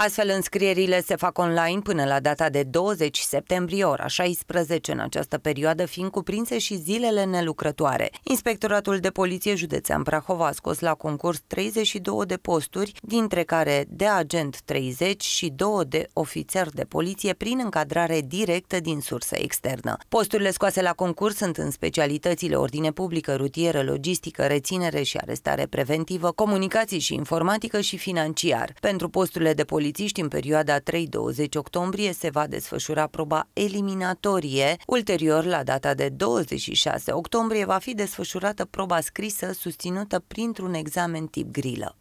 Astfel, înscrierile se fac online până la data de 20 septembrie, ora 16, în această perioadă fiind cuprinse și zilele nelucrătoare. Inspectoratul de Poliție Județean Prahova a scos la concurs 32 de posturi, dintre care de agent 30 și 2 de ofițer de poliție prin încadrare directă din sursă externă. Posturile scoase la concurs sunt în specialitățile ordine publică, rutieră, logistică, reținere și arestare preventivă, comunicații și informatică și financiar. Pentru posturile de poliție polițiști în perioada 3-20 octombrie se va desfășura proba eliminatorie. Ulterior, la data de 26 octombrie, va fi desfășurată proba scrisă susținută printr-un examen tip grilă.